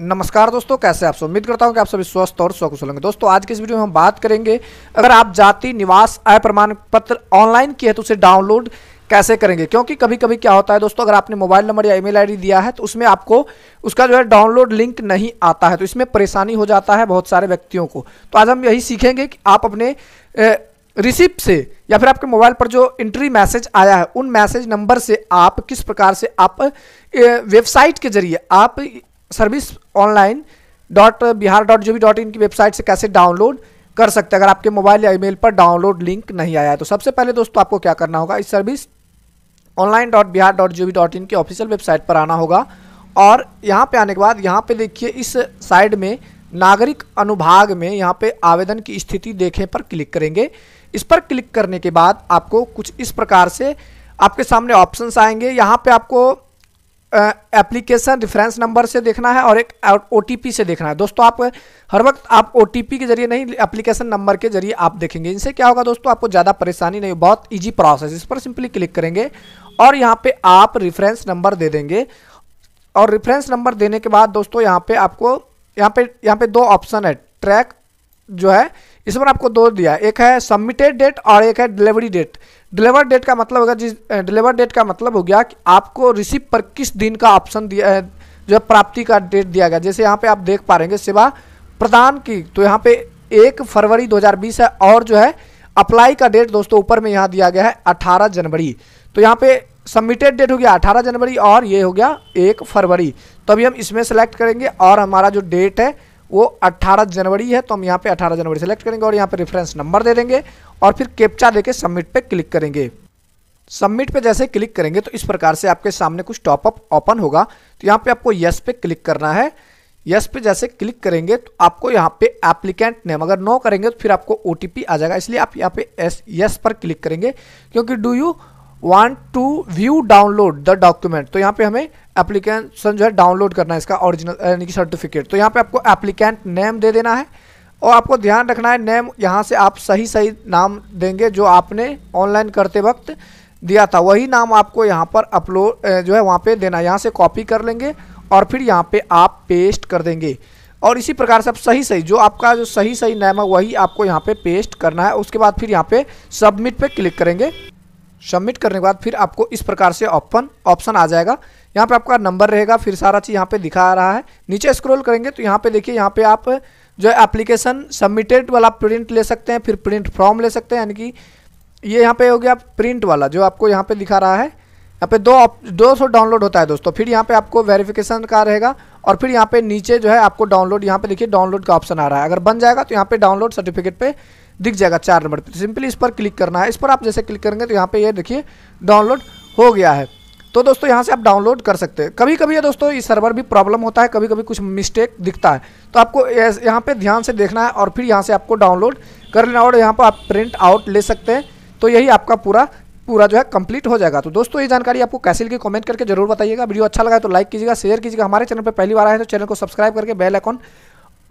नमस्कार दोस्तों कैसे आप सब उम्मीद करता हूँ कि आप सभी स्वस्थ और स्वकुशल होंगे दोस्तों आज के इस वीडियो में हम बात करेंगे अगर आप जाति निवास आय प्रमाण पत्र ऑनलाइन किए तो उसे डाउनलोड कैसे करेंगे क्योंकि कभी कभी क्या होता है दोस्तों अगर आपने मोबाइल नंबर या ईमेल आईडी दिया है तो उसमें आपको उसका जो है डाउनलोड लिंक नहीं आता है तो इसमें परेशानी हो जाता है बहुत सारे व्यक्तियों को तो आज हम यही सीखेंगे कि आप अपने रिसिप्ट से या फिर आपके मोबाइल पर जो एंट्री मैसेज आया है उन मैसेज नंबर से आप किस प्रकार से आप वेबसाइट के जरिए आप service online dot Bihar dot G dot in की वेबसाइट से कैसे डाउनलोड कर सकते हैं अगर आपके मोबाइल या ईमेल पर डाउनलोड लिंक नहीं आया है तो सबसे पहले दोस्तों आपको क्या करना होगा इस service online dot Bihar dot G dot in की ऑफिशियल वेबसाइट पर आना होगा और यहाँ पे आने के बाद यहाँ पे देखिए इस साइड में नागरिक अनुभाग में यहाँ पे आवेदन की स्थिति देखें पर क्लिक करेंगे इस पर क्लिक करने के बाद आपको कुछ इस प्रकार से आपके सामने ऑप्शंस आएंगे यहाँ पे आपको एप्लीकेशन रेफरेंस नंबर से देखना है और एक ओ से देखना है दोस्तों आप हर वक्त आप ओ के जरिए नहीं एप्लीकेशन नंबर के जरिए आप देखेंगे इनसे क्या होगा दोस्तों आपको ज़्यादा परेशानी नहीं बहुत ईजी प्रोसेस इस पर सिंपली क्लिक करेंगे और यहाँ पे आप रेफरेंस नंबर दे देंगे और रेफरेंस नंबर देने के बाद दोस्तों यहाँ पे आपको यहाँ पे यहाँ पे दो ऑप्शन है ट्रैक जो है इसमें आपको दो दिया एक है सबमिटेड डेट और एक है डिलीवरी डेट डिलीवर डेट का मतलब होगा जिस डिलीवर डेट का मतलब हो गया कि आपको रिसीव पर किस दिन का ऑप्शन दिया है जो है प्राप्ति का डेट दिया गया जैसे यहाँ पे आप देख पा रहे सेवा प्रदान की तो यहाँ पे एक फरवरी 2020 है और जो है अप्लाई का डेट दोस्तों ऊपर में यहाँ दिया गया है 18 जनवरी तो यहाँ पे सबमिटेड डेट हो गया 18 जनवरी और ये हो गया एक फरवरी तो अभी हम इसमें सेलेक्ट करेंगे और हमारा जो डेट है वो 18 जनवरी है तो हम यहाँ पे 18 जनवरी सेलेक्ट करेंगे और यहाँ पे रेफरेंस नंबर दे देंगे और फिर कैप्चा देके सबमिट पे क्लिक करेंगे सबमिट पे जैसे क्लिक करेंगे तो इस प्रकार से आपके सामने कुछ टॉपअप ओपन होगा तो यहाँ पे आपको यस पे क्लिक करना है यस पे जैसे क्लिक करेंगे तो आपको यहाँ पे एप्लीकेंट नेम अगर नो करेंगे तो फिर आपको ओ आ जाएगा इसलिए आप यहाँ पे एस यस पर क्लिक करेंगे क्योंकि do you want to view download the document तो यहाँ पे हमें एप्लीकेशन जो है डाउनलोड करना है इसका ओरिजिनल यानी कि सर्टिफिकेट तो यहाँ पे आपको एप्लीकेंट नेम दे देना है और आपको ध्यान रखना है नेम यहाँ से आप सही सही नाम देंगे जो आपने ऑनलाइन करते वक्त दिया था वही नाम आपको यहाँ पर अपलोड जो है वहाँ पे देना है यहाँ से कॉपी कर लेंगे और फिर यहाँ पे आप पेस्ट कर देंगे और इसी प्रकार से आप सही सही जो आपका जो सही सही नेम है वही आपको यहाँ पे पेस्ट करना है उसके बाद फिर यहाँ पे सबमिट पे क्लिक करेंगे सबमिट करने के बाद फिर आपको इस प्रकार से ऑप्शन ऑप्शन आ जाएगा यहाँ पे आपका नंबर रहेगा फिर सारा चीज़ यहाँ पे दिखा रहा है नीचे स्क्रॉल करेंगे तो यहाँ पे देखिए यहाँ पे आप जो है एप्लीकेशन सबमिटेड वाला प्रिंट ले सकते हैं फिर प्रिंट फॉर्म ले सकते हैं यानी कि ये यहाँ पे हो गया प्रिंट वाला जो आपको यहाँ पे दिखा रहा है यहाँ पे दो दो सौ डाउनलोड होता है दोस्तों फिर यहाँ पे आपको वेरिफिकेशन का रहेगा और फिर यहाँ पे नीचे जो है आपको डाउनलोड यहाँ पे देखिए डाउनलोड का ऑप्शन आ रहा है अगर बन जाएगा तो यहाँ पे डाउनलोड सर्टिफिकेट पे दिख जाएगा चार नंबर पर सिंपली इस पर क्लिक करना है इस पर आप जैसे क्लिक करेंगे तो यहाँ पे ये देखिए डाउनलोड हो गया है तो दोस्तों यहाँ से आप डाउनलोड कर सकते हैं कभी कभी ये दोस्तों ये सर्वर भी प्रॉब्लम होता है कभी कभी कुछ मिस्टेक दिखता है तो आपको यहाँ पर ध्यान से देखना है और फिर यहाँ से आपको डाउनलोड कर लेना और यहाँ पर आप प्रिंट आउट ले सकते हैं तो यही आपका पूरा पूरा जो है कंप्लीट हो जाएगा तो दोस्तों ये जानकारी आपको कैसे लगी कमेंट करके जरूर बताइएगा वीडियो अच्छा लगा तो लाइक कीजिएगा शेयर कीजिएगा हमारे चैनल पर पहली बार आए तो चैनल को सब्सक्राइब करके बेल आइकॉन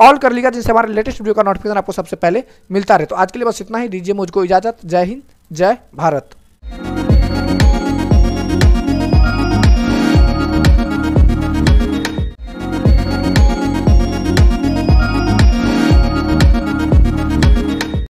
ऑल कर लीजिएगा जिससे हमारे लेटेस्ट वीडियो का नोटिफिकेशन आपको सबसे पहले मिलता रहे तो आज के लिए बस इतना ही दीजिए मुझको इजाजत जय हिंद जय भारत